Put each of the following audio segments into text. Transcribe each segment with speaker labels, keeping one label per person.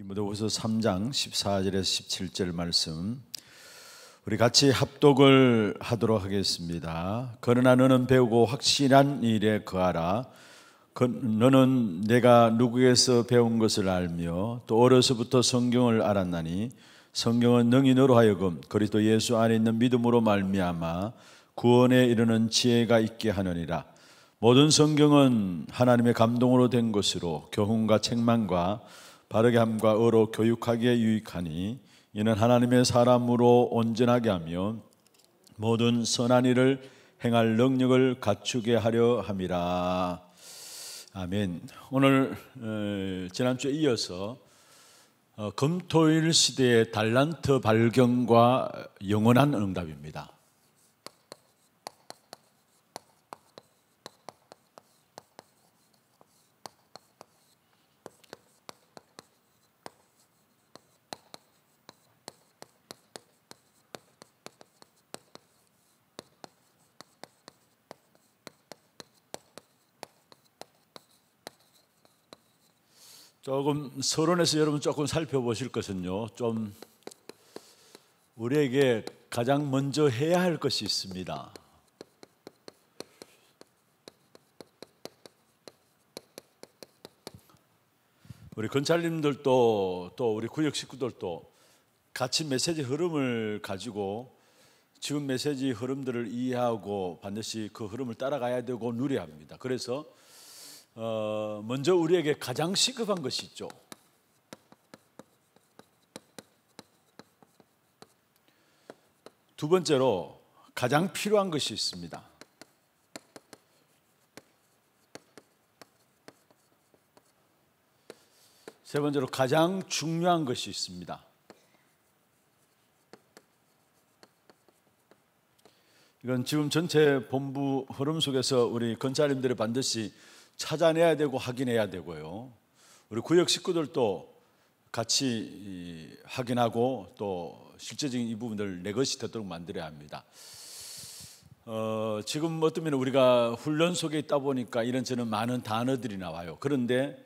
Speaker 1: 디모데후서 3장 14절에서 17절 말씀 우리 같이 합독을 하도록 하겠습니다. 그러나 너는 배우고 확실한 일에 거하라. 그, 너는 내가 누구에서 배운 것을 알며 또 어려서부터 성경을 알았나니 성경은 능히 너로 하여금 그리스도 예수 안에 있는 믿음으로 말미암아 구원에 이르는 지혜가 있게 하느니라. 모든 성경은 하나님의 감동으로 된 것으로 교훈과 책망과 바르게 함과 의로 교육하기에 유익하니 이는 하나님의 사람으로 온전하게 하며 모든 선한 일을 행할 능력을 갖추게 하려 함이라. 아멘. 오늘 어, 지난주에 이어서 검토일 어, 시대의 달란트 발견과 영원한 응답입니다. 조금 서론에서 여러분 조금 살펴보실 것은요. 좀 우리에게 가장 먼저 해야 할 것이 있습니다. 우리 건찰님들도 또 우리 구역 식구들도 같이 메시지 흐름을 가지고 지금 메시지 흐름들을 이해하고 반드시 그 흐름을 따라가야 되고 누려야 합니다. 그래서 어, 먼저 우리에게 가장 시급한 것이 있죠. 두 번째로 가장 필요한 것이 있습니다. 세 번째로 가장 중요한 것이 있습니다. 이건 지금 전체 본부 흐름 속에서 우리 건사님들이 반드시 찾아내야 되고 확인해야 되고요. 우리 구역 식구들도 같이 확인하고 또 실제적인 이 부분들을 내 것이 되도록 만들어야 합니다. 어, 지금 어떤 면 우리가 훈련 속에 있다 보니까 이런 저런 많은 단어들이 나와요. 그런데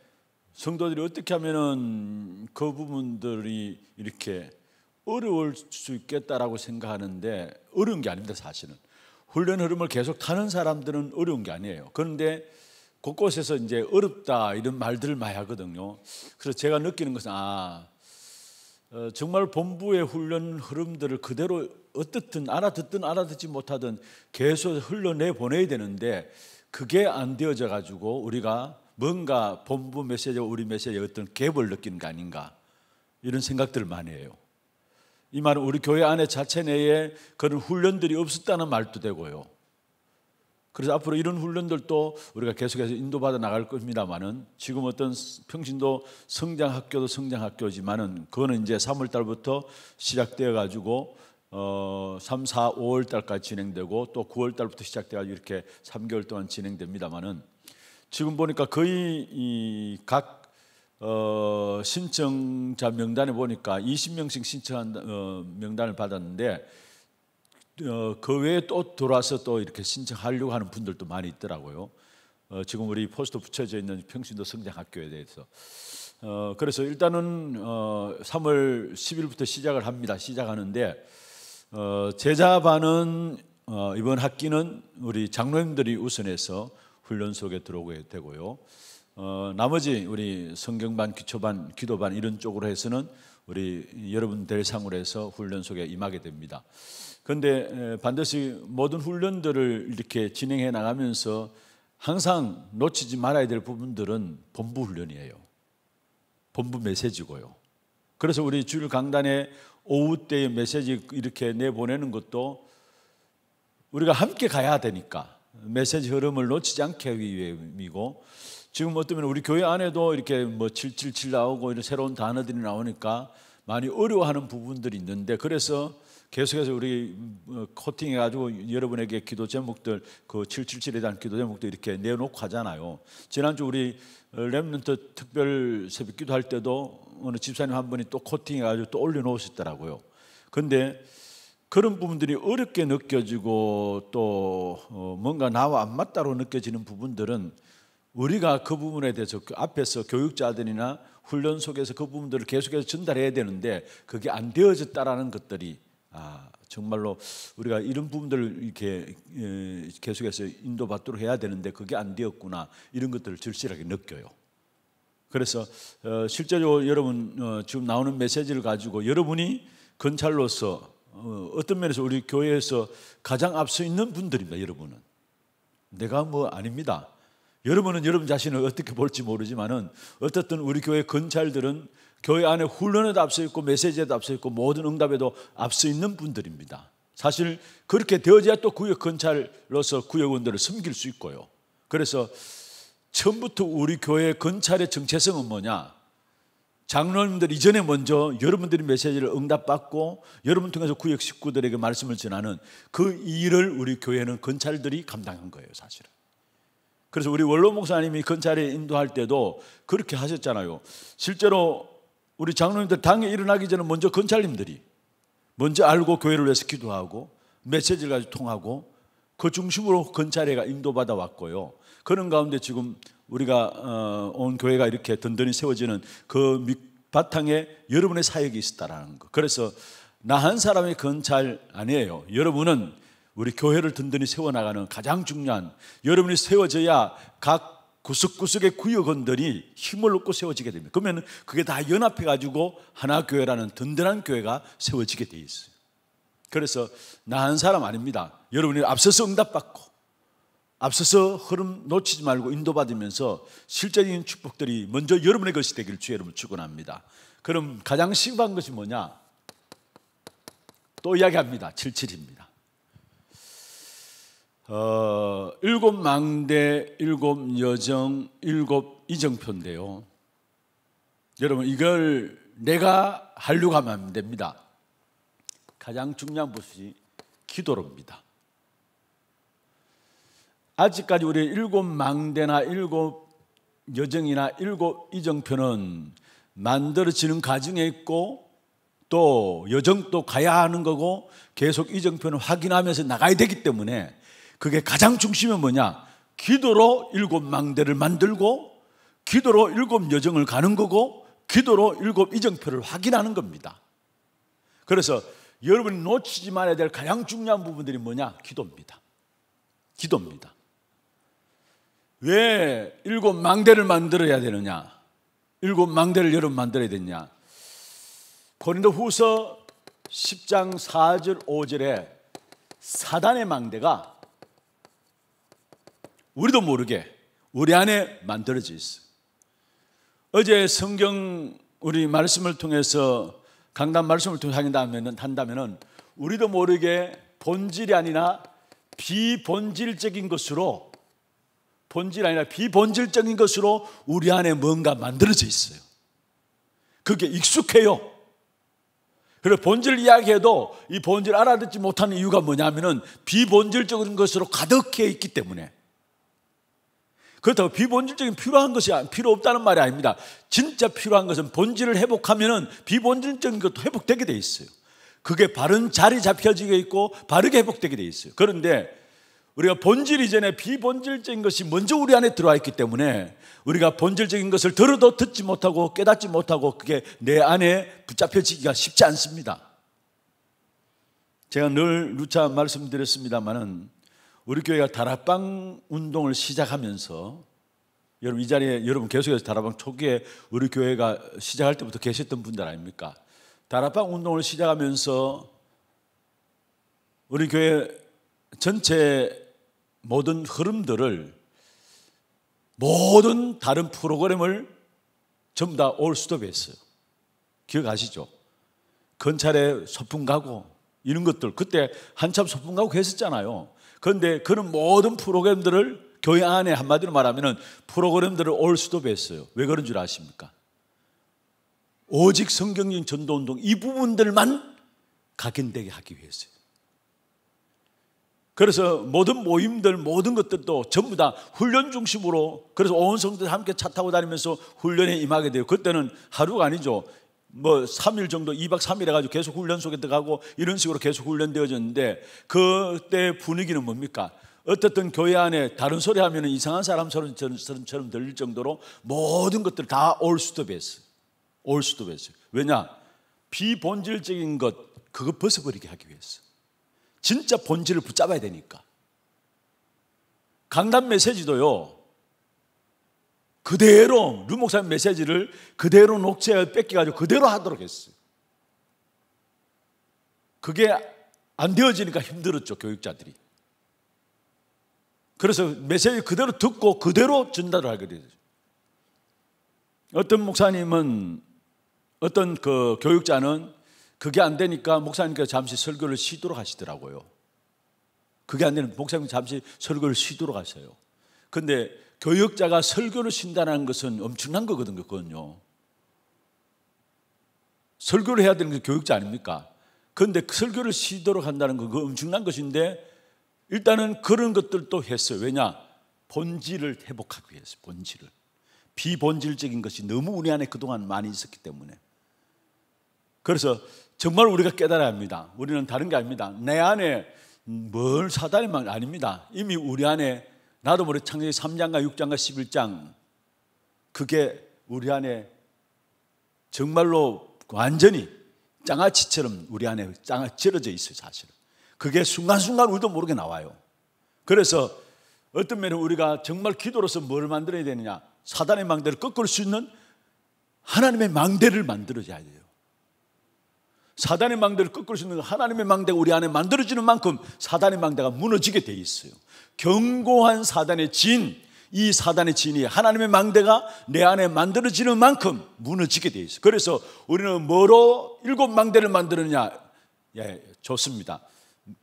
Speaker 1: 성도들이 어떻게 하면은 그 부분들이 이렇게 어려울 수 있겠다라고 생각하는데 어려운 게 아닙니다 사실은 훈련 흐름을 계속 타는 사람들은 어려운 게 아니에요 그런데 곳곳에서 이제 어렵다 이런 말들을 많이 하거든요. 그래서 제가 느끼는 것은 아 어, 정말 본부의 훈련 흐름들을 그대로 어떻든 알아듣든 알아듣지 못하든 계속 흘러내 보내야 되는데 그게 안 되어져 가지고 우리가 뭔가 본부 메시지와 우리 메시지의 어떤 갭을 느끼는 거 아닌가 이런 생각들을 많이 해요. 이 말은 우리 교회 안에 자체 내에 그런 훈련들이 없었다는 말도 되고요. 그래서 앞으로 이런 훈련들도 우리가 계속해서 인도받아 나갈 겁니다만은 지금 어떤 평신도 성장학교도 성장학교지만은 그거는 이제 3월 달부터 시작되어 가지고 어, 3, 4, 5월 달까지 진행되고 또 9월 달부터 시작돼 가지고 이렇게 3개월 동안 진행됩니다만은 지금 보니까 거의 이 각 어, 신청자 명단에 보니까 20명씩 신청한 어, 명단을 받았는데 어, 그 외에 또들어와서또 이렇게 신청하려고 하는 분들도 많이 있더라고요. 어, 지금 우리 포스터 붙여져 있는 평신도 성장학교에 대해서 어, 그래서 일단은 어, 3월 10일부터 시작을 합니다. 시작하는데 어, 제자반은 어, 이번 학기는 우리 장로님들이 우선해서 훈련 속에 들어오게 되고요. 어, 나머지 우리 성경반, 기초반, 기도반 이런 쪽으로 해서는 우리 여러분 대상으로 해서 훈련 속에 임하게 됩니다. 그런데 반드시 모든 훈련들을 이렇게 진행해 나가면서 항상 놓치지 말아야 될 부분들은 본부 훈련이에요. 본부 메시지고요. 그래서 우리 주일 강단에 오후 때의 메시지 이렇게 내보내는 것도 우리가 함께 가야 되니까 메시지 흐름을 놓치지 않게 위함이고 지금 뭐 때문에 우리 교회 안에도 이렇게 뭐 칠칠칠 나오고 이런 새로운 단어들이 나오니까 많이 어려워하는 부분들이 있는데 그래서 계속해서 우리 뭐 코팅해가지고 여러분에게 기도 제목들 그칠칠칠에 대한 기도 제목들 이렇게 내놓고 하잖아요. 지난주 우리 렘런트 특별 새벽 기도할 때도 어느 집사님 한 분이 또 코팅해가지고 또 올려놓으셨더라고요. 근데 그런 부분들이 어렵게 느껴지고 또 어, 뭔가 나와 안 맞다로 느껴지는 부분들은 우리가 그 부분에 대해서 그 앞에서 교육자들이나 훈련 속에서 그 부분들을 계속해서 전달해야 되는데 그게 안 되어졌다라는 것들이 아, 정말로 우리가 이런 부분들을 이렇게 계속해서 인도받도록 해야 되는데 그게 안 되었구나 이런 것들을 절실하게 느껴요. 그래서 어, 실제로 여러분 어, 지금 나오는 메시지를 가지고 여러분이 건찰로서 어, 어떤 면에서 우리 교회에서 가장 앞서 있는 분들입니다. 여러분은 내가 뭐 아닙니다. 여러분은 여러분 자신을 어떻게 볼지 모르지만은 어쨌든 우리 교회 건찰들은 교회 안에 훈련에도 앞서 있고 메시지에도 앞서 있고 모든 응답에도 앞서 있는 분들입니다. 사실 그렇게 되어져야 또 구역 건찰로서 구역원들을 섬길 수 있고요. 그래서 처음부터 우리 교회 건찰의 정체성은 뭐냐? 장로님들 이전에 먼저 여러분들이 메시지를 응답받고 여러분 통해서 구역 식구들에게 말씀을 전하는 그 일을 우리 교회는 건찰들이 감당한 거예요, 사실은. 그래서 우리 원로 목사님이 그찰에 인도할 때도 그렇게 하셨잖아요. 실제로 우리 장로님들 당에 일어나기 전에 먼저 건찰님들이 먼저 알고 교회를 위해서 기도하고 메시지를 가지고 통하고 그 중심으로 건찰회가 인도받아 왔고요. 그런 가운데 지금 우리가 어, 온 교회가 이렇게 든든히 세워지는 그 밑, 바탕에 여러분의 사역이 있었다라는 거. 그래서 나 한 사람의 건찰 아니에요. 여러분은 우리 교회를 든든히 세워나가는 가장 중요한 여러분이 세워져야 각 구석구석의 구역원들이 힘을 얻고 세워지게 됩니다. 그러면 그게 다 연합해가지고 하나 교회라는 든든한 교회가 세워지게 돼 있어요. 그래서 나 한 사람 아닙니다. 여러분이 앞서서 응답받고 앞서서 흐름 놓치지 말고 인도받으면서 실제적인 축복들이 먼저 여러분의 것이 되기를 주 여러분 축원합니다. 그럼 가장 심한 것이 뭐냐? 또 이야기합니다. 77입니다. 어, 일곱 망대, 일곱 여정, 일곱 이정표인데요. 여러분 이걸 내가 하려고 하면 안 됩니다. 가장 중요한 것이 기도입니다. 아직까지 우리 일곱 망대나 일곱 여정이나 일곱 이정표는 만들어지는 과정에 있고 또 여정도 가야 하는 거고 계속 이정표는 확인하면서 나가야 되기 때문에 그게 가장 중심은 뭐냐? 기도로 일곱 망대를 만들고 기도로 일곱 여정을 가는 거고 기도로 일곱 이정표를 확인하는 겁니다. 그래서 여러분이 놓치지 말아야 될 가장 중요한 부분들이 뭐냐? 기도입니다. 기도입니다. 왜 일곱 망대를 만들어야 되느냐? 일곱 망대를 여러분 만들어야 되냐? 고린도 후서 10장 4절 5절에 사단의 망대가 우리도 모르게 우리 안에 만들어져 있어. 어제 성경 우리 말씀을 통해서 강단 말씀을 통해 서 한다면은 우리도 모르게 본질이 아니라 비본질적인 것으로 본질 아니라 비본질적인 것으로 우리 안에 뭔가 만들어져 있어요. 그게 익숙해요. 그래서 본질 이야기해도 이 본질 알아듣지 못하는 이유가 뭐냐면은 비본질적인 것으로 가득해 있기 때문에 그렇다고 비본질적인 필요한 것이 아, 필요 없다는 말이 아닙니다. 진짜 필요한 것은 본질을 회복하면은 비본질적인 것도 회복되게 돼 있어요. 그게 바른 자리 잡혀지게 있고 바르게 회복되게 돼 있어요. 그런데 우리가 본질 이전에 비본질적인 것이 먼저 우리 안에 들어와 있기 때문에 우리가 본질적인 것을 들어도 듣지 못하고 깨닫지 못하고 그게 내 안에 붙잡혀지기가 쉽지 않습니다. 제가 늘 누차 말씀드렸습니다만은 우리 교회가 다락방 운동을 시작하면서 여러분 이 자리에 여러분 계속해서 다락방 초기에 우리 교회가 시작할 때부터 계셨던 분들 아닙니까? 다락방 운동을 시작하면서 우리 교회 전체 모든 흐름들을 모든 다른 프로그램을 전부 다올 스톱했어요. 기억하시죠? 건찰에 소풍 가고 이런 것들 그때 한참 소풍 가고 했었잖아요. 그런데 그런 모든 프로그램들을 교회 안에 한마디로 말하면 프로그램들을 올 수도했어요. 왜 그런 줄 아십니까? 오직 성경적 전도운동 이 부분들만 각인되게 하기 위해서요. 그래서 모든 모임들 모든 것들도 전부 다 훈련 중심으로 그래서 온성도 함께 차 타고 다니면서 훈련에 임하게 돼요. 그때는 하루가 아니죠. 뭐 3일 정도 2박 3일 해가지고 계속 훈련 속에 들어가고 이런 식으로 계속 훈련되어졌는데 그때 분위기는 뭡니까? 어떻든 교회 안에 다른 소리 하면 이상한 사람처럼 들릴 정도로 모든 것들 다 올스톱했어. 올스톱했어. 왜냐? 비본질적인 것, 그거 벗어버리게 하기 위해서. 진짜 본질을 붙잡아야 되니까. 강단 메시지도요, 그대로 류 목사님 메시지를 그대로 녹취해 뺏겨가지고 그대로 하도록 했어요. 그게 안 되어지니까 힘들었죠 교육자들이. 그래서 메시지 그대로 듣고 그대로 전달을 하게 되죠. 어떤 목사님은 어떤 그 교육자는 그게 안 되니까 목사님께서 잠시 설교를 쉬도록 하시더라고요. 그게 안 되면 목사님 잠시 설교를 쉬도록 하세요. 근데 교역자가 설교를 신다는 것은 엄청난 거거든요. 그건요. 설교를 해야 되는 게 교육자 아닙니까? 그런데 그 설교를 쉬도록 한다는 건 엄청난 것인데 일단은 그런 것들도 했어요. 왜냐? 본질을 회복하기 위해서 본질을. 비본질적인 것이 너무 우리 안에 그동안 많이 있었기 때문에. 그래서 정말 우리가 깨달아야 합니다. 우리는 다른 게 아닙니다. 내 안에 음, 뭘 사단이 막 아닙니다. 이미 우리 안에 나도 모르게 창세기 3장과 6장과 11장 그게 우리 안에 정말로 완전히 장아찌처럼 우리 안에 장아찌러져 있어요 사실은 그게 순간순간 우리도 모르게 나와요 그래서 어떤 면에 우리가 정말 기도로서 뭘 만들어야 되느냐 사단의 망대를 꺾을 수 있는 하나님의 망대를 만들어줘야 돼요 사단의 망대를 꺾을 수 있는 하나님의 망대가 우리 안에 만들어지는 만큼 사단의 망대가 무너지게 돼 있어요 견고한 사단의 진, 이 사단의 진이 하나님의 망대가 내 안에 만들어지는 만큼 무너지게 돼 있어요. 그래서 우리는 뭐로 일곱 망대를 만드느냐? 예, 좋습니다.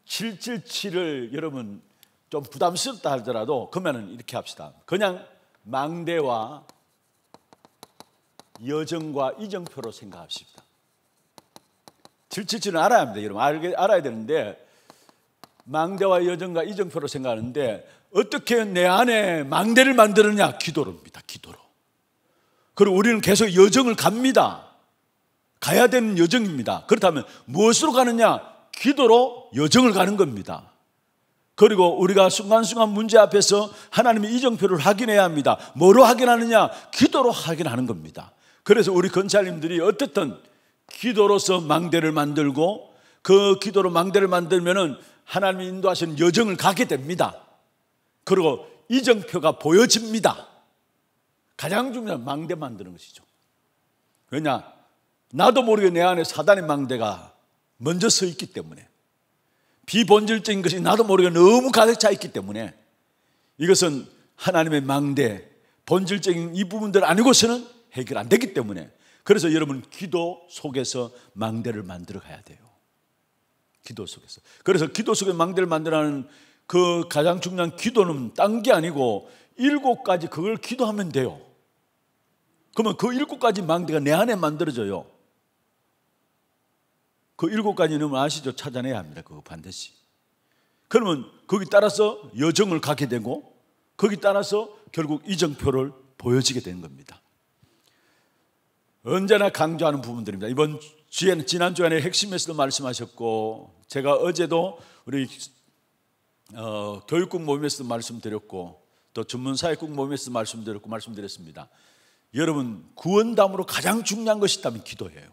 Speaker 1: 777을 여러분 좀 부담스럽다 하더라도 그러면은 이렇게 합시다. 그냥 망대와 여정과 이정표로 생각합시다. 777은 알아야 합니다. 여러분 알게, 알아야 되는데 망대와 여정과 이정표로 생각하는데 어떻게 내 안에 망대를 만드느냐? 기도로입니다. 기도로. 그리고 우리는 계속 여정을 갑니다. 가야 되는 여정입니다. 그렇다면 무엇으로 가느냐? 기도로 여정을 가는 겁니다. 그리고 우리가 순간순간 문제 앞에서 하나님의 이정표를 확인해야 합니다. 뭐로 확인하느냐? 기도로 확인하는 겁니다. 그래서 우리 건찰님들이 어쨌든 기도로서 망대를 만들고 그 기도로 망대를 만들면은 하나님이 인도하시는 여정을 가게 됩니다. 그리고 이정표가 보여집니다. 가장 중요한 망대 만드는 것이죠. 왜냐? 나도 모르게 내 안에 사단의 망대가 먼저 서 있기 때문에 비본질적인 것이 나도 모르게 너무 가득 차 있기 때문에 이것은 하나님의 망대 본질적인 이 부분들 아니고서는 해결 안 되기 때문에 그래서 여러분 기도 속에서 망대를 만들어 가야 돼요. 기도 속에서. 그래서 기도 속에 망대를 만들라는 그 가장 중요한 기도는 딴 게 아니고 일곱 가지 그걸 기도하면 돼요. 그러면 그 일곱 가지 망대가 내 안에 만들어져요. 그 일곱 가지 는 아시죠? 찾아내야 합니다. 그거 반드시. 그러면 거기 따라서 여정을 가게 되고 거기 따라서 결국 이정표를 보여지게 되는 겁니다. 언제나 강조하는 부분들입니다. 이번 주에는 지난 주간에 핵심에서도 말씀하셨고 제가 어제도 우리 어, 교육국 모임에서도 말씀드렸고 또 전문사회국 모임에서도 말씀드렸고 말씀드렸습니다. 여러분 구원담으로 가장 중요한 것이 있다면 기도해요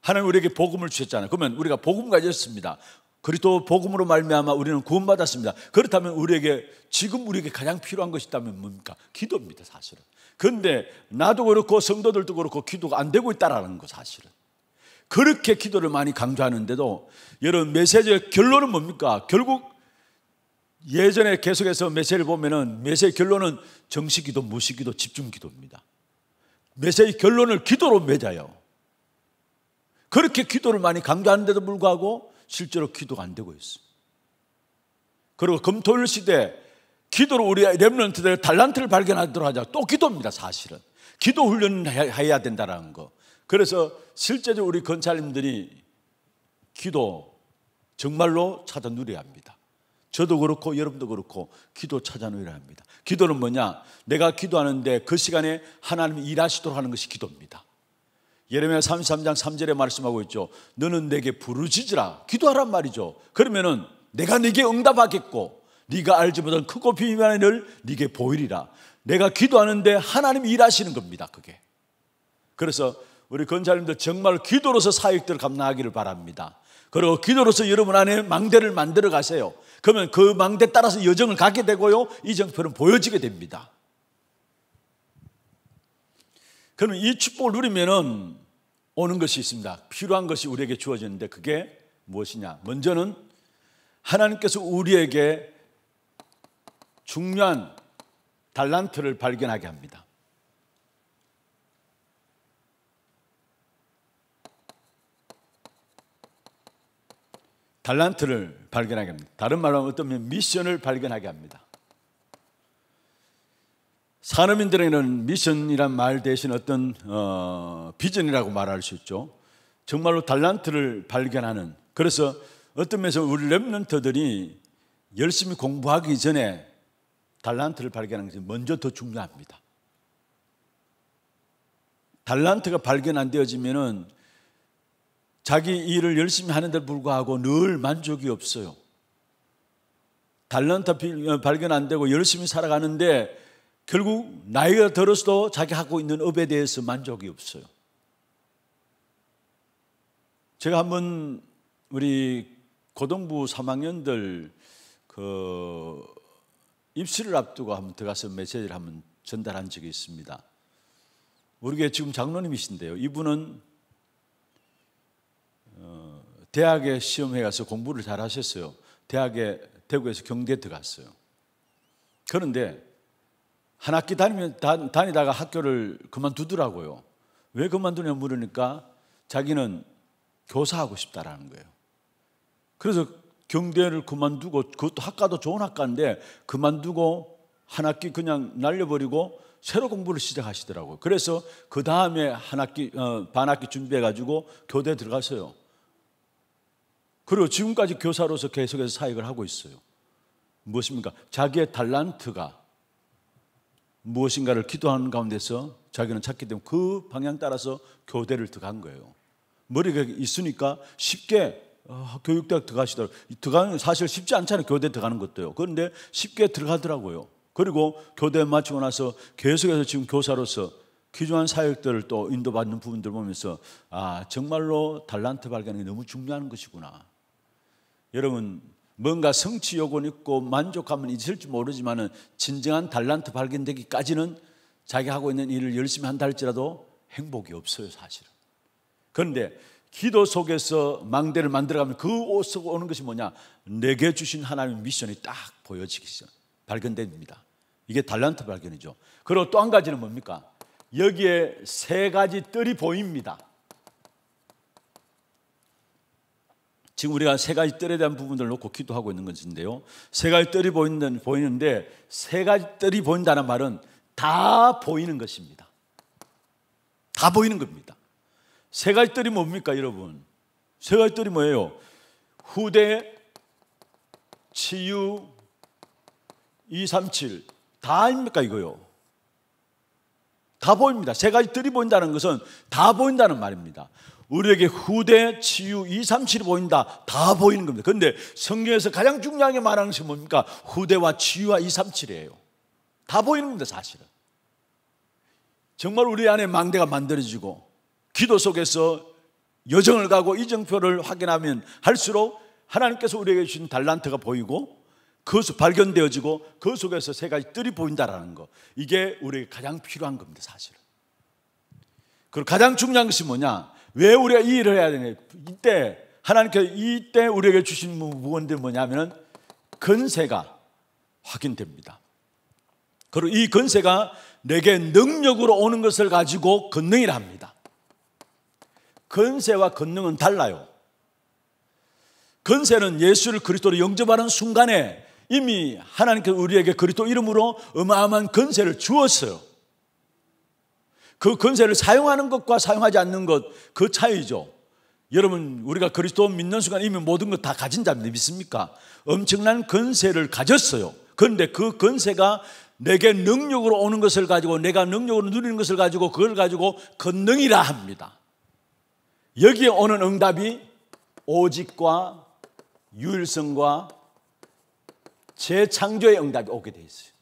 Speaker 1: 하나님 우리에게 복음을 주셨잖아요. 그러면 우리가 복음 가졌습니다. 그리스도 복음으로 말미암아 우리는 구원받았습니다. 그렇다면 우리에게 지금 우리에게 가장 필요한 것이 있다면 뭡니까? 기도입니다, 사실은. 근데 나도 그렇고 성도들도 그렇고 기도가 안 되고 있다라는 거 사실은. 그렇게 기도를 많이 강조하는데도 여러분 메시지의 결론은 뭡니까? 결국 예전에 계속해서 메시지를 보면은 메시지 결론은 정식기도, 무식기도, 집중기도입니다. 메시지 결론을 기도로 맺어요. 그렇게 기도를 많이 강조하는데도 불구하고 실제로 기도가 안 되고 있어요. 그리고 검토일 시대 기도로 우리 렘런트들 달란트를 발견하도록 하자. 또 기도입니다, 사실은. 기도 훈련을 해야 된다는 거. 그래서 실제로 우리 건찰님들이 기도 정말로 찾아 누려야 합니다. 저도 그렇고 여러분도 그렇고 기도 찾아 누려야 합니다. 기도는 뭐냐? 내가 기도하는데 그 시간에 하나님 이 일하시도록 하는 것이 기도입니다. 예레미야 33장 3절에 말씀하고 있죠. 너는 내게 부르짖으라. 기도하란 말이죠. 그러면은 내가 네게 응답하겠고 네가 알지 못한 크고 비밀한 일을 네게 보이리라. 내가 기도하는데 하나님 일하시는 겁니다. 그게. 그래서 우리 건사님들 정말 기도로서 사역들을 감당하기를 바랍니다. 그리고 기도로서 여러분 안에 망대를 만들어 가세요. 그러면 그 망대 따라서 여정을 가게 되고요. 이정표는 보여지게 됩니다. 그러면 이 축복을 누리면은 오는 것이 있습니다. 필요한 것이 우리에게 주어지는데 그게 무엇이냐? 먼저는 하나님께서 우리에게 중요한 달란트를 발견하게 합니다. 달란트를 발견하게 합니다. 다른 말로 하면 어떤 미션을 발견하게 합니다. 산업인들에게는 미션이란 말 대신 어떤 어, 비전이라고 말할 수 있죠. 정말로 달란트를 발견하는 그래서 어떤 면에서 우리 랩런터들이 열심히 공부하기 전에 달란트를 발견한 것이 먼저 더 중요합니다. 달란트가 발견 안 되어지면은 자기 일을 열심히 하는데 불구하고 늘 만족이 없어요. 달란트 어, 발견 안 되고 열심히 살아가는데 결국 나이가 들어서도 자기 하고 있는 업에 대해서 만족이 없어요. 제가 한번 우리 고등부 3학년들 그 입시를 앞두고 한번 들어가서 메시지를 한번 전달한 적이 있습니다. 우리 교 지금 장로님이신데요. 이분은 어, 대학에 시험해 가서 공부를 잘 하셨어요. 대학에 대구에서 경대 들어갔어요. 그런데 한 학기 다니면 다, 니다가 학교를 그만두더라고요. 왜 그만두냐 물으니까 자기는 교사하고 싶다라는 거예요. 그래서 경대를 그만두고 그것도 학과도 좋은 학과인데 그만두고 한 학기 그냥 날려버리고 새로 공부를 시작하시더라고요. 그래서 그 다음에 한 학기 어, 반 학기 준비해 가지고 교대 들어가서요 그리고 지금까지 교사로서 계속해서 사역을 하고 있어요. 무엇입니까? 자기의 달란트가 무엇인가를 기도하는 가운데서 자기는 찾기 때문에 그 방향 따라서 교대를 들어간 거예요. 머리가 있으니까 쉽게 어, 교육대학 들어가시더라 들어가는 사실 쉽지 않잖아요. 교대 들어가는 것도요. 그런데 쉽게 들어가더라고요. 그리고 교대 마치고 나서 계속해서 지금 교사로서 귀중한 사역들을 또 인도받는 부분들 보면서 아 정말로 달란트 발견이 너무 중요한 것이구나. 여러분 뭔가 성취 욕은 있고 만족감은 있을지 모르지만 진정한 달란트 발견되기까지는 자기 하고 있는 일을 열심히 한다 할지라도 행복이 없어요 사실은. 그런데 기도 속에서 망대를 만들어가면 그 옷 속에 오는 것이 뭐냐? 내게 주신 하나님의 미션이 딱 보여지기 시작, 발견됩니다. 이게 달란트 발견이죠. 그리고 또 한 가지는 뭡니까? 여기에 세 가지 뜰이 보입니다. 지금 우리가 세 가지 뜰에 대한 부분들 놓고 기도하고 있는 것인데요. 세 가지 뜰이 보이는, 보이는데 세 가지 뜰이 보인다는 말은 다 보이는 것입니다. 다 보이는 겁니다. 세 가지 뜰이 뭡니까, 여러분? 세 가지 뜰이 뭐예요? 후대, 치유, 237. 다 아닙니까, 이거요? 다 보입니다. 세 가지 뜰이 보인다는 것은 다 보인다는 말입니다. 우리에게 후대, 치유, 2, 3, 7이 보인다. 다 보이는 겁니다. 그런데 성경에서 가장 중요하게 말하는 것이 뭡니까? 후대와 치유와 2, 3, 7이에요. 다 보이는 겁니다, 사실은. 정말 우리 안에 망대가 만들어지고 기도 속에서 여정을 가고 이정표를 확인하면 할수록 하나님께서 우리에게 주신 달란트가 보이고 그것이 발견되어지고 그 속에서 세 가지 뜰이 보인다라는 거 이게 우리에게 가장 필요한 겁니다 사실은 그리고 가장 중요한 것이 뭐냐 왜 우리가 이 일을 해야 되냐 이때 하나님께서 이때 우리에게 주신 무언들 뭐냐면 근세가 확인됩니다 그리고 이 근세가 내게 능력으로 오는 것을 가지고 근능이라 합니다 건세와 건능은 달라요. 건세는 예수를 그리스도로 영접하는 순간에 이미 하나님께서 우리에게 그리스도 이름으로 어마어마한 건세를 주었어요. 그 건세를 사용하는 것과 사용하지 않는 것 그 차이죠. 여러분 우리가 그리스도 믿는 순간 이미 모든 것 다 가진 자입니다. 믿습니까? 엄청난 건세를 가졌어요. 그런데 그 건세가 내게 능력으로 오는 것을 가지고 내가 능력으로 누리는 것을 가지고 그걸 가지고 건능이라 합니다. 여기에 오는 응답이 오직과 유일성과 재창조의 응답이 오게 돼 있어요.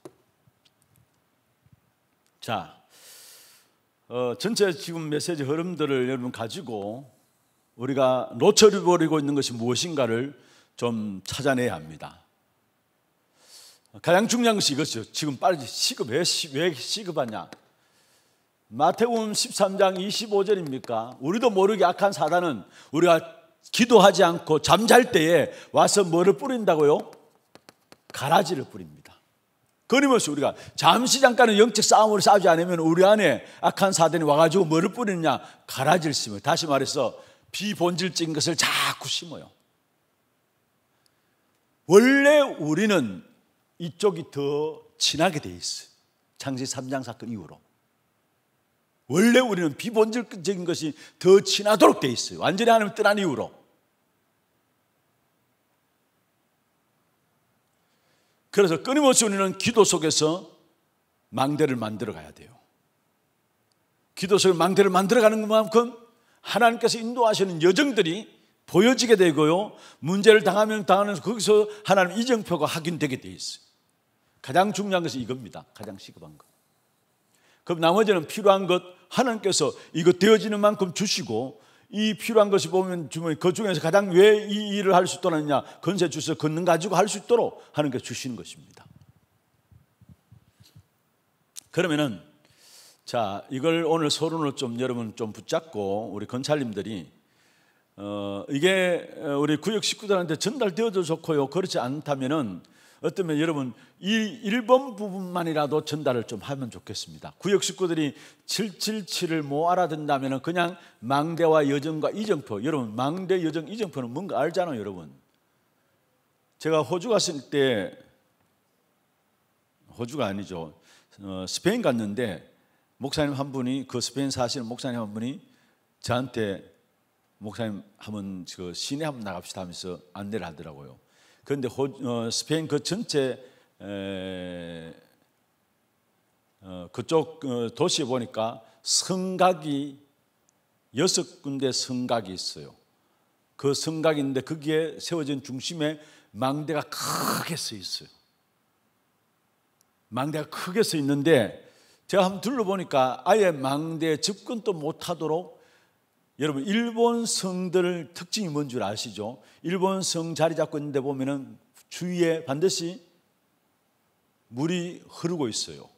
Speaker 1: 자, 어, 전체 지금 메시지 흐름들을 여러분 가지고 우리가 놓쳐버리고 있는 것이 무엇인가를 좀 찾아내야 합니다. 가장 중요한 것이 이것이죠. 지금 빨리 시급, 왜, 왜 시급하냐? 마태복음 13장 25절입니까? 우리도 모르게 악한 사단은 우리가 기도하지 않고 잠잘 때에 와서 뭐를 뿌린다고요? 가라지를 뿌립니다. 그러면서 우리가 잠시 잠깐은 영적 싸움으 싸우지 않으면 우리 안에 악한 사단이 와가지고 뭐를 뿌리느냐? 가라지를 심어요. 다시 말해서 비본질적인 것을 자꾸 심어요. 원래 우리는 이쪽이 더 진하게 돼 있어요. 창세 3장 사건 이후로. 원래 우리는 비본질적인 것이 더 친하도록 돼 있어요. 완전히 하나님 떠난 이후로. 그래서 끊임없이 우리는 기도 속에서 망대를 만들어 가야 돼요. 기도 속에 망대를 만들어 가는 것만큼 하나님께서 인도하시는 여정들이 보여지게 되고요. 문제를 당하면 당하면서 거기서 하나님 이정표가 확인되게 돼 있어요. 가장 중요한 것이 이겁니다. 가장 시급한 것. 그럼 나머지는 필요한 것 하나님께서 이거 되어지는 만큼 주시고 이 필요한 것이 보면 주면 그 중에서 가장 왜 이 일을 할 수 있도냐 건세 주셔서 걷는 가지고 할 수 있도록 하는님께 주시는 것입니다. 그러면은 자 이걸 오늘 서론을 좀 여러분 좀 붙잡고 우리 건찰님들이 어 이게 우리 구역 식구들한테 전달되어도 좋고요 그렇지 않다면은 어쩌면 여러분 이 1번 부분만이라도 전달을 좀 하면 좋겠습니다. 구역 식구들이 777을 못 뭐 알아듣는다면 그냥 망대와 여정과 이정표 여러분 망대 여정 이정표는 뭔가 알잖아요 여러분. 제가 호주 갔을 때 호주가 아니죠 어, 스페인 갔는데 목사님 한 분이 그 스페인 사시는 목사님 한 분이 저한테 목사님 한번 그 시내 한번 나갑시다 하면서 안내를 하더라고요. 그런데 호, 어, 스페인 그 전체 에, 어, 그쪽 어, 도시에 보니까 성각이 여섯 군데 성각이 있어요. 그성각인데 거기에 세워진 중심에 망대가 크게 서 있어요. 망대가 크게 서 있는데 제가 한번 둘러보니까 아예 망대에 접근도 못하도록 여러분 일본 성들 특징이 뭔 줄 아시죠? 일본 성 자리 잡고 있는데 보면은 주위에 반드시 물이 흐르고 있어요.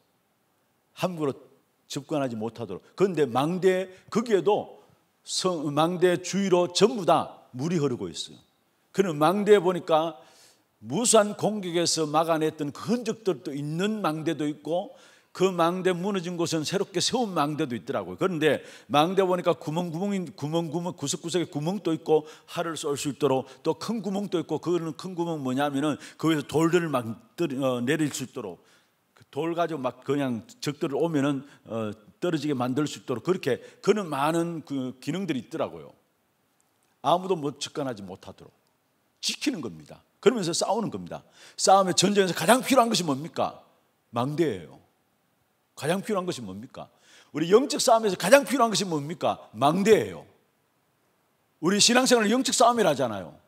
Speaker 1: 함부로 접근하지 못하도록. 그런데 망대 거기에도 성, 망대 주위로 전부 다 물이 흐르고 있어요. 그는 망대 보니까 무수한 공격에서 막아냈던 그 흔적들도 있는 망대도 있고 그 망대 무너진 곳은 새롭게 세운 망대도 있더라고요. 그런데 망대 보니까 구멍구멍 구멍구멍 구석구석에 구멍도 있고 활을 쏠 수 있도록 또 큰 구멍도 있고 그거는 큰 구멍 뭐냐면은 거기서 그 돌들을 막 어, 내릴 수 있도록 그 돌 가지고 막 그냥 적들을 오면은 어, 떨어지게 만들 수 있도록 그렇게 그는 많은 그 기능들이 있더라고요. 아무도 못 접근하지 못하도록 지키는 겁니다. 그러면서 싸우는 겁니다. 싸움의 전쟁에서 가장 필요한 것이 뭡니까? 망대예요. 가장 필요한 것이 뭡니까? 우리 영적 싸움에서 가장 필요한 것이 뭡니까? 망대예요. 우리 신앙생활 영적 싸움이라 하잖아요.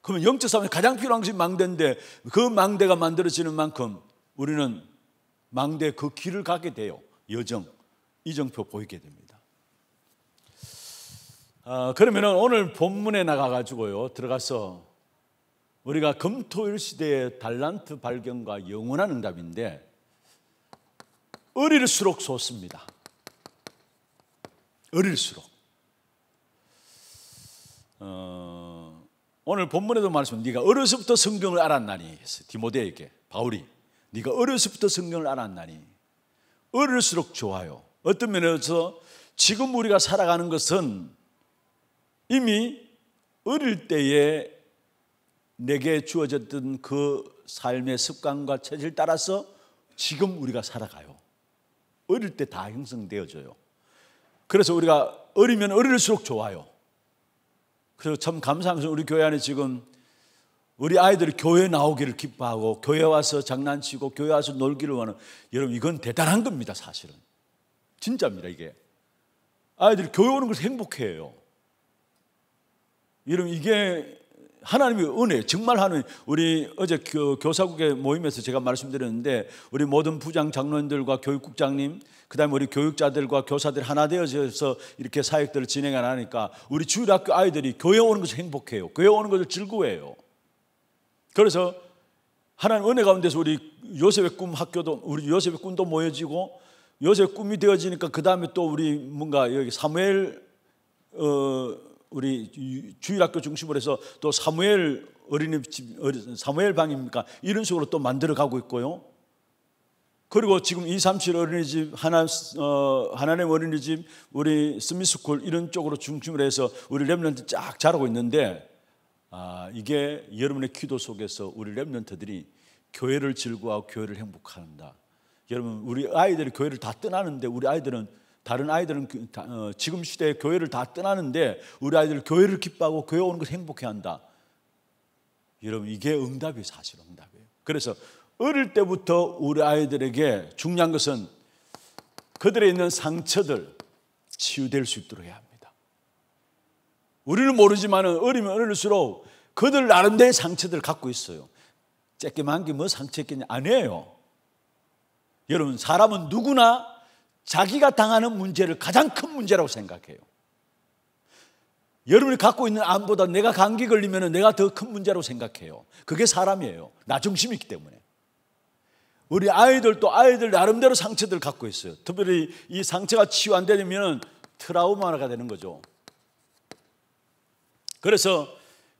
Speaker 1: 그러면 영적 싸움에 가장 필요한 것이 망대인데 그 망대가 만들어지는 만큼 우리는 망대 그 길을 가게 돼요. 여정, 이정표 보이게 됩니다. 아, 그러면 오늘 본문에 나가가지고요. 들어가서 우리가 금토일 시대의 달란트 발견과 영원한 응답인데 어릴수록 좋습니다. 어릴수록. 어, 오늘 본문에도 말씀, 네가 어려서부터 성경을 알았나니 했어. 디모데에게 바울이 네가 어려서부터 성경을 알았나니 어릴수록 좋아요. 어떤 면에서 지금 우리가 살아가는 것은 이미 어릴 때에 내게 주어졌던 그 삶의 습관과 체질 따라서 지금 우리가 살아가요. 어릴 때 다 형성되어져요. 그래서 우리가 어리면 어릴수록 좋아요. 그래서 참 감사한 것은 우리 교회 안에 지금 우리 아이들이 교회 나오기를 기뻐하고 교회 와서 장난치고 교회 와서 놀기를 원하는 여러분 이건 대단한 겁니다 사실은 진짜입니다 이게 아이들이 교회 오는 걸 행복해요 여러분 이게 하나님의 은혜, 정말 하는 우리 어제 교사국의 모임에서 제가 말씀드렸는데, 우리 모든 부장 장로님들과 교육국장님, 그 다음에 우리 교육자들과 교사들 하나 되어서 져 이렇게 사역들을 진행하니까, 우리 주일학교 아이들이 교회 오는 것을 행복해요. 교회 오는 것을 즐거워해요. 그래서 하나님 은혜 가운데서 우리 요셉의 꿈 학교도, 우리 요셉의 꿈도 모여지고, 요셉 의 꿈이 되어지니까, 그 다음에 또 우리 뭔가 여기 사무엘, 어, 우리 주일학교 중심으로 해서 또 사무엘 어린이집 사무엘 방입니까? 이런 식으로 또 만들어 가고 있고요. 그리고 지금 237 어린이집, 하나, 어, 하나님 어린이집, 우리 스미스쿨 이런 쪽으로 중심으로 해서 우리 랩런트 쫙 자라고 있는데 아, 이게 여러분의 기도 속에서 우리 랩런트들이 교회를 즐거워하고 교회를 행복한다. 여러분, 우리 아이들이 교회를 다 떠나는데 우리 아이들은 다른 아이들은 그, 어, 지금 시대에 교회를 다 떠나는데 우리 아이들 교회를 기뻐하고 교회 오는 것 행복해 한다. 여러분 이게 응답이 사실 응답이에요. 그래서 어릴 때부터 우리 아이들에게 중요한 것은 그들에 있는 상처들 치유될 수 있도록 해야 합니다. 우리는 모르지만 어리면 어릴수록 그들 나름대로의 상처들을 갖고 있어요. 짧게만 한 게 뭐 상처 있겠냐? 아니에요. 여러분 사람은 누구나 자기가 당하는 문제를 가장 큰 문제라고 생각해요. 여러분이 갖고 있는 암보다 내가 감기 걸리면 내가 더 큰 문제라고 생각해요. 그게 사람이에요. 나 중심이기 때문에. 우리 아이들도 아이들 나름대로 상처들을 갖고 있어요. 특별히 이 상처가 치유 안 되면 트라우마가 되는 거죠. 그래서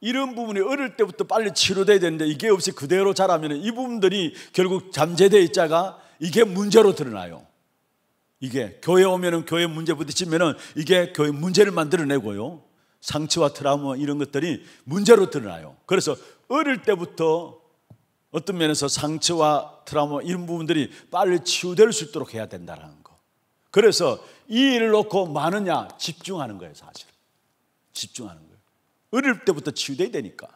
Speaker 1: 이런 부분이 어릴 때부터 빨리 치료돼야 되는데 이게 없이 그대로 자라면 이 부분들이 결국 잠재돼 있자가 이게 문제로 드러나요. 이게 교회 오면은 교회 문제 부딪히면은 이게 교회 문제를 만들어내고요. 상처와 트라우마 이런 것들이 문제로 드러나요. 그래서 어릴 때부터 어떤 면에서 상처와 트라우마 이런 부분들이 빨리 치유될 수 있도록 해야 된다라는 거. 그래서 이 일을 놓고 많으냐 집중하는 거예요, 사실. 집중하는 거예요. 어릴 때부터 치유돼야 되니까.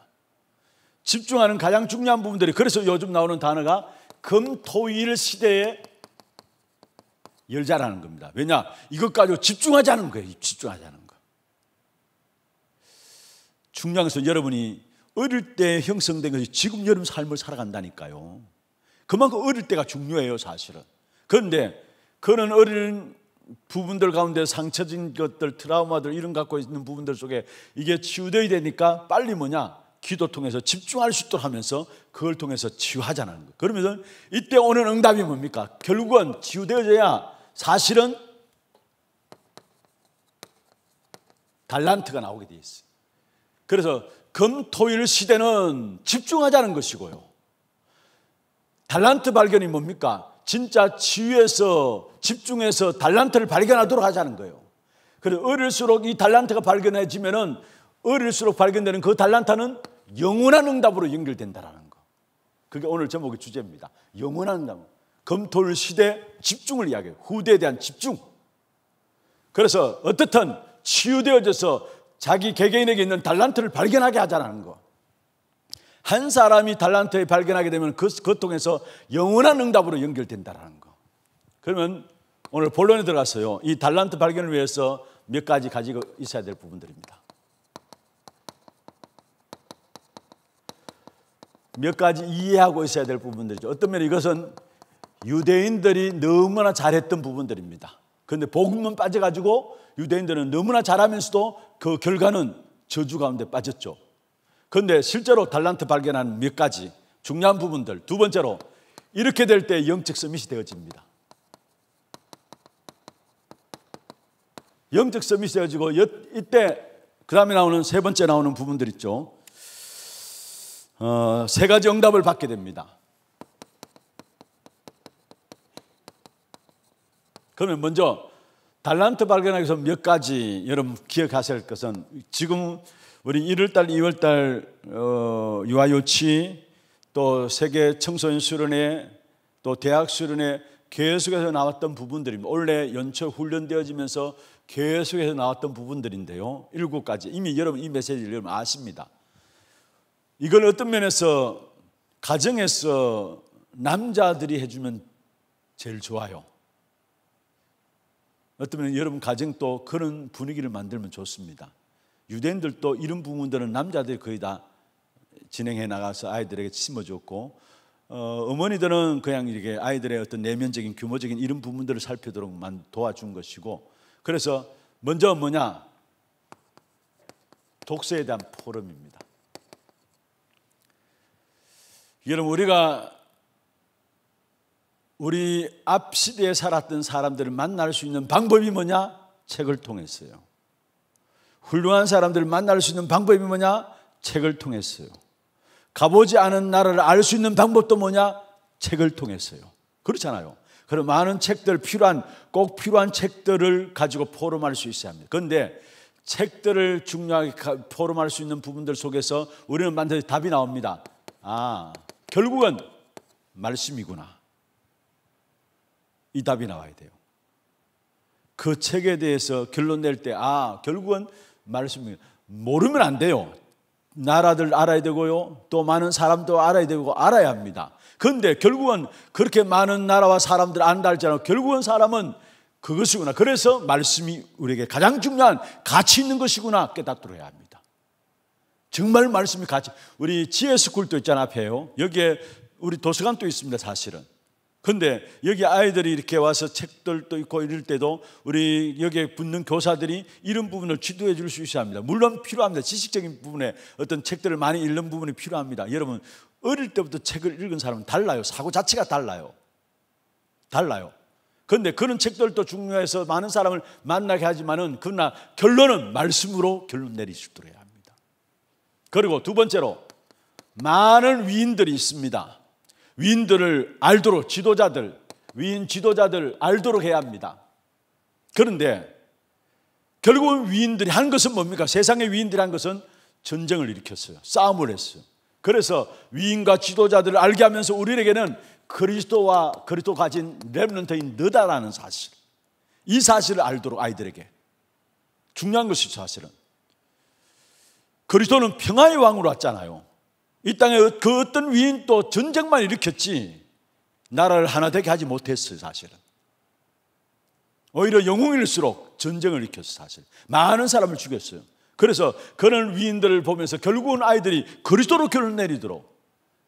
Speaker 1: 집중하는 가장 중요한 부분들이 그래서 요즘 나오는 단어가 금토일 시대에 열자라는 겁니다. 왜냐? 이것 가지고 집중하지 않은 거예요. 집중하지 않은 거. 중량에서 여러분이 어릴 때 형성된 것이 지금 여러분 삶을 살아간다니까요. 그만큼 어릴 때가 중요해요, 사실은. 그런데 그런 어린 부분들 가운데 상처진 것들, 트라우마들 이런 갖고 있는 부분들 속에 이게 치유되어야 되니까 빨리 뭐냐? 기도 통해서 집중할 수 있도록 하면서 그걸 통해서 치유하자는 거. 예요 그러면서 이때 오는 응답이 뭡니까? 결국은 치유되어져야 사실은 달란트가 나오게 되어 있어요. 그래서 금토일 시대는 집중하자는 것이고요. 달란트 발견이 뭡니까? 진짜 치유에서 집중해서 달란트를 발견하도록 하자는 거예요. 그래서 어릴수록 이 달란트가 발견해지면은 어릴수록 발견되는 그 달란트는 영원한 응답으로 연결된다라는 거. 그게 오늘 제목의 주제입니다. 영원한 응답. 검토를 시대 집중을 이야기해요. 후대에 대한 집중. 그래서 어떻든 치유되어져서 자기 개개인에게 있는 달란트를 발견하게 하자는 거. 한 사람이 달란트에 발견하게 되면 그, 그 통해서 영원한 응답으로 연결된다라는 거. 그러면 오늘 본론에 들어갔어요. 이 달란트 발견을 위해서 몇 가지 가지고 있어야 될 부분들입니다. 몇 가지 이해하고 있어야 될 부분들이죠. 어떤 면에 이것은 유대인들이 너무나 잘했던 부분들입니다. 그런데 복음만 빠져가지고 유대인들은 너무나 잘하면서도 그 결과는 저주 가운데 빠졌죠. 그런데 실제로 달란트 발견한 몇 가지 중요한 부분들. 두 번째로 이렇게 될 때 영적 서밋이 되어집니다. 영적 서밋이 되어지고 이때 그 다음에 나오는 세 번째 나오는 부분들 있죠. 어, 세 가지 응답을 받게 됩니다. 그러면 먼저 달란트 발견하기 위해서 몇 가지 여러분 기억하실 것은 지금 우리 1월달, 2월달 어, 유아유치 또 세계 청소년 수련회 또 대학 수련회 계속해서 나왔던 부분들입니다. 원래 연초 훈련되어지면서 계속해서 나왔던 부분들인데요. 일곱 가지 이미 여러분 이 메시지를 여러분 아십니다. 이걸 어떤 면에서 가정에서 남자들이 해주면 제일 좋아요. 어쩌면 여러분 가정도 그런 분위기를 만들면 좋습니다. 유대인들도 이런 부분들은 남자들이 거의 다 진행해 나가서 아이들에게 심어줬고 어, 어머니들은 그냥 이렇게 아이들의 어떤 내면적인 규모적인 이런 부분들을 살펴도록 도와준 것이고 그래서 먼저 뭐냐 독서에 대한 포럼입니다. 여러분 우리가 우리 앞 시대에 살았던 사람들을 만날 수 있는 방법이 뭐냐? 책을 통했어요. 훌륭한 사람들을 만날 수 있는 방법이 뭐냐? 책을 통했어요. 가보지 않은 나라를 알 수 있는 방법도 뭐냐? 책을 통했어요. 그렇잖아요. 그럼 많은 책들 필요한 꼭 필요한 책들을 가지고 포럼할 수 있어야 합니다. 그런데 책들을 중요하게 포럼할 수 있는 부분들 속에서 우리는 반드시 답이 나옵니다. 아, 결국은 말씀이구나. 이 답이 나와야 돼요. 그 책에 대해서 결론 낼 때, 아, 결국은 말씀입 모르면 안 돼요. 나라들 알아야 되고요. 또 많은 사람도 알아야 되고, 알아야 합니다. 그데 결국은 그렇게 많은 나라와 사람들 안다 할잖아요. 결국은 사람은 그것이구나. 그래서 말씀이 우리에게 가장 중요한 가치 있는 것이구나 깨닫도록 해야 합니다. 정말 말씀이 가치. 우리 GS 쿨도 있잖아, 앞에요. 여기에 우리 도서관도 있습니다, 사실은. 근데 여기 아이들이 이렇게 와서 책들도 있고 이럴 때도 우리 여기에 붙는 교사들이 이런 부분을 지도해 줄 수 있어야 합니다. 물론 필요합니다. 지식적인 부분에 어떤 책들을 많이 읽는 부분이 필요합니다. 여러분, 어릴 때부터 책을 읽은 사람은 달라요. 사고 자체가 달라요. 달라요. 근데 그런 책들도 중요해서 많은 사람을 만나게 하지만은 그러나 결론은 말씀으로 결론 내리시도록 해야 합니다. 그리고 두 번째로 많은 위인들이 있습니다. 위인들을 알도록 지도자들, 위인 지도자들 알도록 해야 합니다. 그런데 결국은 위인들이 한 것은 뭡니까? 세상의 위인들이 한 것은 전쟁을 일으켰어요. 싸움을 했어요. 그래서 위인과 지도자들을 알게 하면서 우리에게는 그리스도와 그리스도 가진 랩런트인 너다라는 사실. 이 사실을 알도록 아이들에게. 중요한 것이 사실은. 그리스도는 평화의 왕으로 왔잖아요. 이 땅에 그 어떤 위인도 전쟁만 일으켰지 나라를 하나 되게 하지 못했어요 사실은 오히려 영웅일수록 전쟁을 일으켰어요 사실 많은 사람을 죽였어요 그래서 그런 위인들을 보면서 결국은 아이들이 그리스도로 결을 내리도록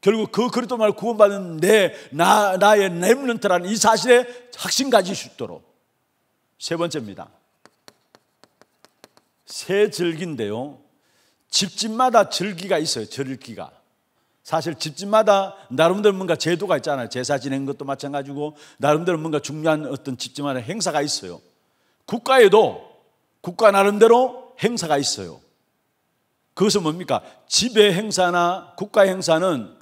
Speaker 1: 결국 그 그리스도만 구원받은 내 나, 나의 렘런트라는 이 사실에 확신 가질 수 있도록 세 번째입니다 새 절기인데요 집집마다 절기가 있어요 절기가 사실 집집마다 나름대로 뭔가 제도가 있잖아요. 제사 지내 것도 마찬가지고 나름대로 뭔가 중요한 어떤 집집마다 행사가 있어요. 국가에도 국가 나름대로 행사가 있어요. 그것은 뭡니까? 집의 행사나 국가 행사는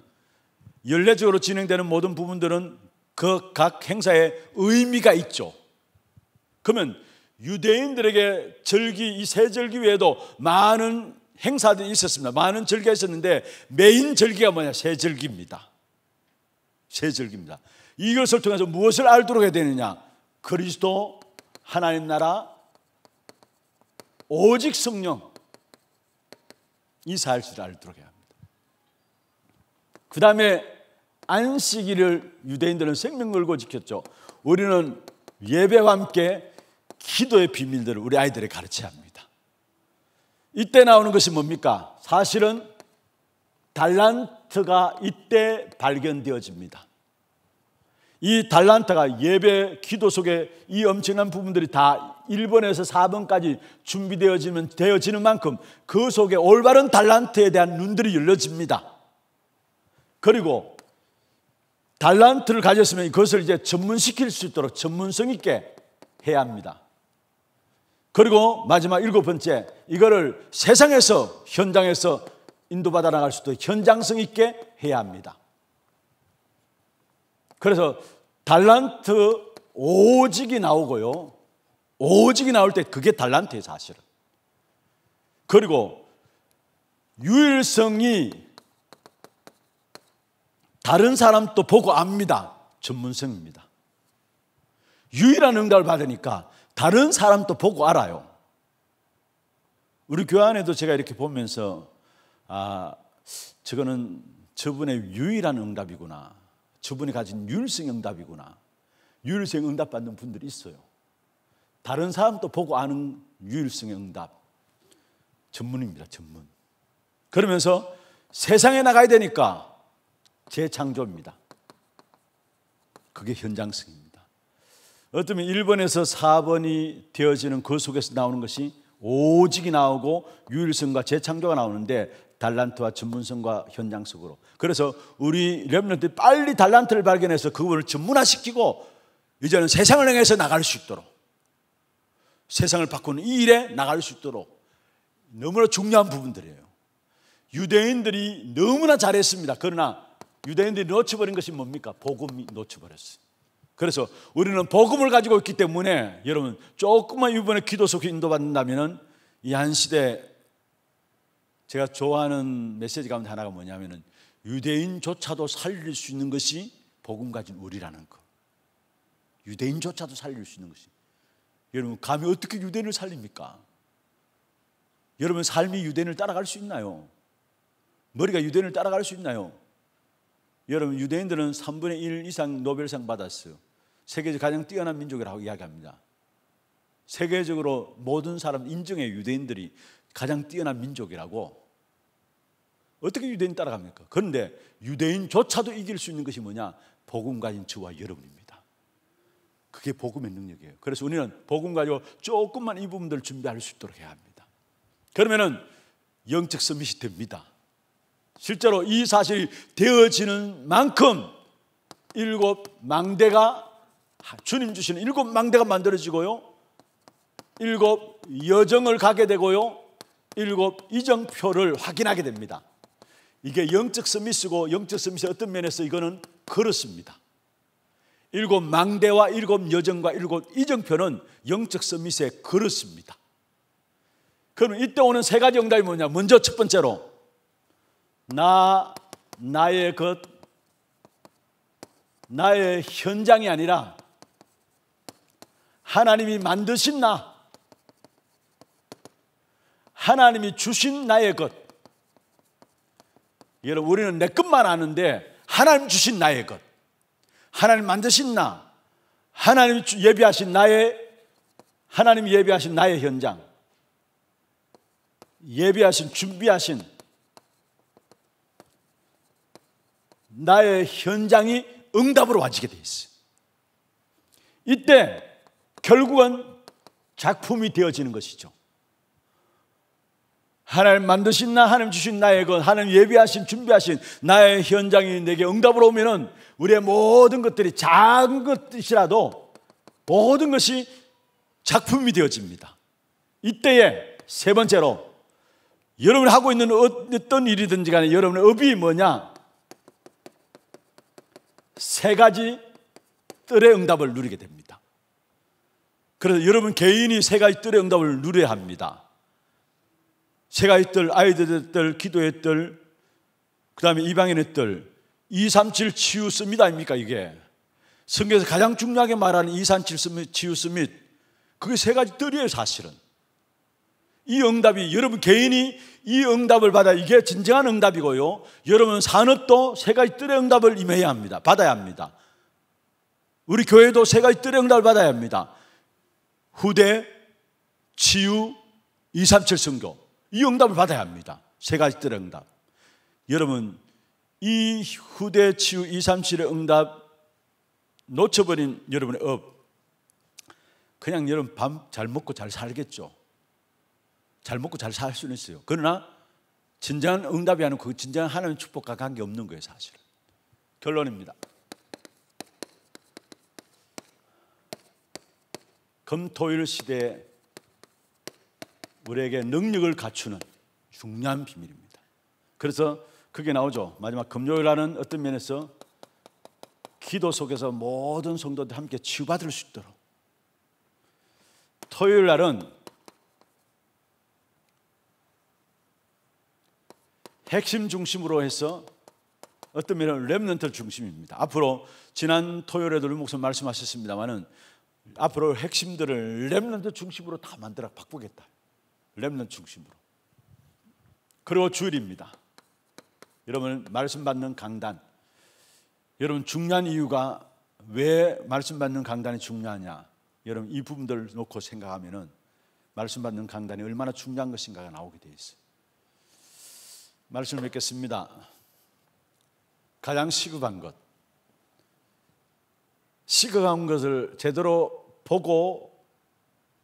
Speaker 1: 연례적으로 진행되는 모든 부분들은 그 각 행사에 의미가 있죠. 그러면 유대인들에게 절기, 이 세절기 외에도 많은 행사들이 있었습니다. 많은 절기가 있었는데 메인 절기가 뭐냐? 새절기입니다 세절기입니다. 이것을 통해서 무엇을 알도록 해야 되느냐? 그리스도, 하나님 나라, 오직 성령 이 사실을 알도록 해야 합니다. 그 다음에 안식일을 유대인들은 생명 걸고 지켰죠. 우리는 예배와 함께 기도의 비밀들을 우리 아이들에게 가르쳐야 합니다. 이때 나오는 것이 뭡니까? 사실은 달란트가 이때 발견되어집니다. 이 달란트가 예배 기도 속에 이 엄청난 부분들이 다 1번에서 4번까지 준비되어지면 되어지는 만큼 그 속에 올바른 달란트에 대한 눈들이 열려집니다. 그리고 달란트를 가졌으면 그것을 이제 전문시킬 수 있도록 전문성 있게 해야 합니다. 그리고 마지막 일곱 번째, 이거를 세상에서, 현장에서 인도받아 나갈 수도 현장성 있게 해야 합니다. 그래서 달란트 오직이 나오고요. 오직이 나올 때 그게 달란트의 사실은. 그리고 유일성이 다른 사람 도 보고 압니다. 전문성입니다. 유일한 응답을 받으니까 다른 사람도 보고 알아요. 우리 교회 안에도 제가 이렇게 보면서 아, 저거는 저분의 유일한 응답이구나. 저분이 가진 유일성 응답이구나. 유일성 응답 받는 분들이 있어요. 다른 사람도 보고 아는 유일성 응답. 전문입니다, 전문. 그러면서 세상에 나가야 되니까 재창조입니다. 그게 현장성입니다. 어쩌면 1번에서 4번이 되어지는 그 속에서 나오는 것이 오직이 나오고 유일성과 재창조가 나오는데 달란트와 전문성과 현장 속으로. 그래서 우리 렘런트 빨리 달란트를 발견해서 그분을 전문화시키고 이제는 세상을 향해서 나갈 수 있도록 세상을 바꾸는 이 일에 나갈 수 있도록 너무나 중요한 부분들이에요. 유대인들이 너무나 잘했습니다. 그러나 유대인들이 놓쳐버린 것이 뭡니까? 복음이 놓쳐버렸어요. 그래서 우리는 복음을 가지고 있기 때문에 여러분 조금만 이번에 기도 속에 인도받는다면 이 한 시대 제가 좋아하는 메시지 가운데 하나가 뭐냐면은 유대인조차도 살릴 수 있는 것이 복음 가진 우리라는 거. 유대인조차도 살릴 수 있는 것이. 여러분 감히 어떻게 유대인을 살립니까? 여러분 삶이 유대인을 따라갈 수 있나요? 머리가 유대인을 따라갈 수 있나요? 여러분 유대인들은 3분의 1 이상 노벨상 받았어요. 세계에서 가장 뛰어난 민족이라고 이야기합니다. 세계적으로 모든 사람 인정의 유대인들이 가장 뛰어난 민족이라고 어떻게 유대인 따라갑니까? 그런데 유대인조차도 이길 수 있는 것이 뭐냐? 복음 가진 저와 여러분입니다. 그게 복음의 능력이에요. 그래서 우리는 복음 가지고 조금만 이 부분들을 준비할 수 있도록 해야 합니다. 그러면은 영적 서밋이 됩니다. 실제로 이 사실이 되어지는 만큼 일곱 망대가 주님 주신 일곱 망대가 만들어지고요. 일곱 여정을 가게 되고요. 일곱 이정표를 확인하게 됩니다. 이게 영적 서밋이고 영적 서밋의 어떤 면에서 이거는 그렇습니다. 일곱 망대와 일곱 여정과 일곱 이정표는 영적 서밋의 그렇습니다. 그러 이때 오는 세 가지 응답이 뭐냐? 먼저 첫 번째로 나 나의 것 나의 현장이 아니라 하나님이 만드신 나, 하나님이 주신 나의 것. 여러분, 우리는 내 것만 아는데 하나님 주신 나의 것. 하나님 만드신 나, 하나님 예비하신 나의, 하나님 예비하신 나의 현장. 예비하신, 준비하신 나의 현장이 응답으로 와지게 돼 있어요. 이때 결국은 작품이 되어지는 것이죠. 하나님 만드신 나, 하나님 주신 나의 것, 하나님 예비하신, 준비하신 나의 현장이 내게 응답으로 오면은 우리의 모든 것들이 작은 것이라도 모든 것이 작품이 되어집니다. 이때에 세 번째로 여러분이 하고 있는 어, 어떤 일이든지 간에 여러분의 업이 뭐냐? 세 가지 뜰의 응답을 누리게 됩니다. 그래서 여러분 개인이 세 가지 뜰의 응답을 누려야 합니다. 세 가지 뜰, 아이들의 뜰, 기도의 뜰, 그 다음에 이방인의 뜰. 237 치유 스밋 아닙니까, 이게? 성경에서 가장 중요하게 말하는 237 스밋, 치유 스밋. 그게 세 가지 뜰이에요, 사실은. 이 응답이, 여러분 개인이 이 응답을 받아, 이게 진정한 응답이고요. 여러분 산업도 세 가지 뜰의 응답을 임해야 합니다. 받아야 합니다. 우리 교회도 세 가지 뜰의 응답을 받아야 합니다. 후대, 치유, 237 성교. 이 응답을 받아야 합니다. 세 가지 들의 응답. 여러분, 이 후대 치유 237의 응답 놓쳐버린 여러분의 업. 그냥 여러분 밤 잘 먹고 잘 살겠죠. 잘 먹고 잘 살 수는 있어요. 그러나 진정한 응답이 아니고 그 진정한 하나님의 축복과 관계없는 거예요, 사실. 결론입니다. 금토일 시대에 우리에게 능력을 갖추는 중요한 비밀입니다. 그래서 그게 나오죠. 마지막 금요일하는 어떤 면에서 기도 속에서 모든 성도들 함께 치유받을 수 있도록. 토요일 날은 핵심 중심으로 해서 어떤 면은 랩런트 중심입니다. 앞으로 지난 토요일에도 목사 말씀하셨습니다만은 앞으로 핵심들을 렘넌트 중심으로 다 만들어 바꾸겠다. 렘넌트 중심으로. 그리고 주일입니다. 여러분 말씀 받는 강단. 여러분 중요한 이유가 왜 말씀 받는 강단이 중요하냐? 여러분 이 부분들 놓고 생각하면은 말씀 받는 강단이 얼마나 중요한 것인가가 나오게 돼 있어요. 말씀을 뵙겠습니다. 가장 시급한 것. 시각한 것을 제대로 보고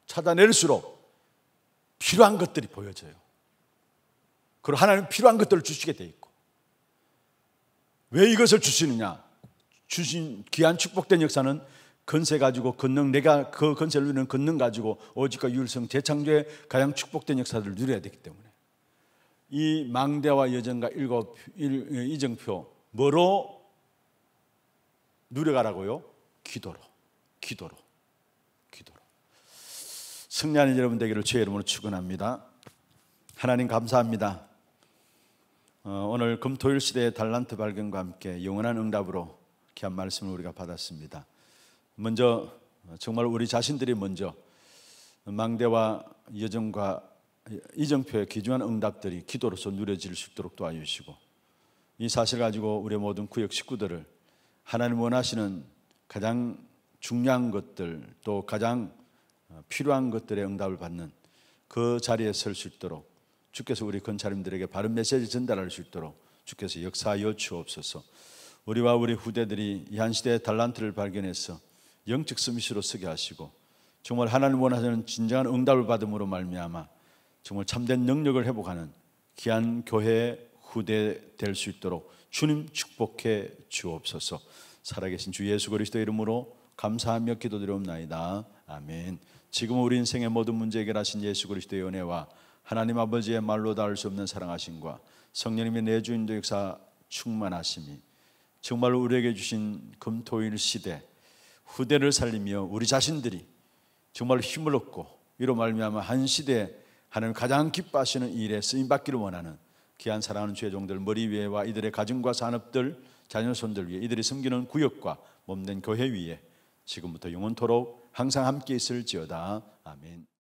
Speaker 1: 찾아낼수록 필요한 것들이 보여져요. 그리고 하나님 필요한 것들을 주시게 돼 있고. 왜 이것을 주시느냐? 주신 귀한 축복된 역사는 건세 가지고 건능 내가 그 건세를 누리는 건능 가지고 오직과 유일성 재창조의 가장 축복된 역사들을 누려야 되기 때문에 이 망대와 여정과 일곱 어, 이정표 뭐로 누려가라고요? 기도로, 기도로, 기도로. 승리하는 여러분 되기를 주의 이름으로 축원합니다. 하나님 감사합니다. 어, 오늘 금토일 시대의 달란트 발견과 함께 영원한 응답으로 귀한 말씀을 우리가 받았습니다. 먼저 정말 우리 자신들이 먼저 망대와 여정과 이정표의 귀중한 응답들이 기도로서 누려질 수 있도록 도와주시고 이 사실 가지고 우리 모든 구역 식구들을 하나님 원하시는 가장 중요한 것들 또 가장 어, 필요한 것들의 응답을 받는 그 자리에 설 수 있도록 주께서 우리 건사님들에게 바른 메시지 전달할 수 있도록 주께서 역사여 주옵소서. 우리와 우리 후대들이 이 한 시대의 달란트를 발견해서 영적 서밋으로 쓰게 하시고 정말 하나님 원하시는 진정한 응답을 받음으로 말미암아 정말 참된 능력을 회복하는 귀한 교회 후대 될 수 있도록 주님 축복해 주옵소서. 살아계신 주 예수 그리스도 이름으로 감사하며 기도드려옵나이다. 아멘. 지금 우리 인생의 모든 문제 해결하신 예수 그리스도의 은혜와 하나님 아버지의 말로 닿을 수 없는 사랑하심과 성령님의 내주 인도 역사 충만하심이 정말 우리에게 주신 금토일 시대 후대를 살리며 우리 자신들이 정말 힘을 얻고 이로 말미암아 한 시대에 하나님 가장 기뻐하시는 일에 쓰임 받기를 원하는 귀한 사랑하는 죄종들 머리 위에와 이들의 가정과 산업들 자녀손들 위해 이들이 섬기는 구역과 몸된 교회 위에 지금부터 영원토록 항상 함께 있을지어다. 아멘.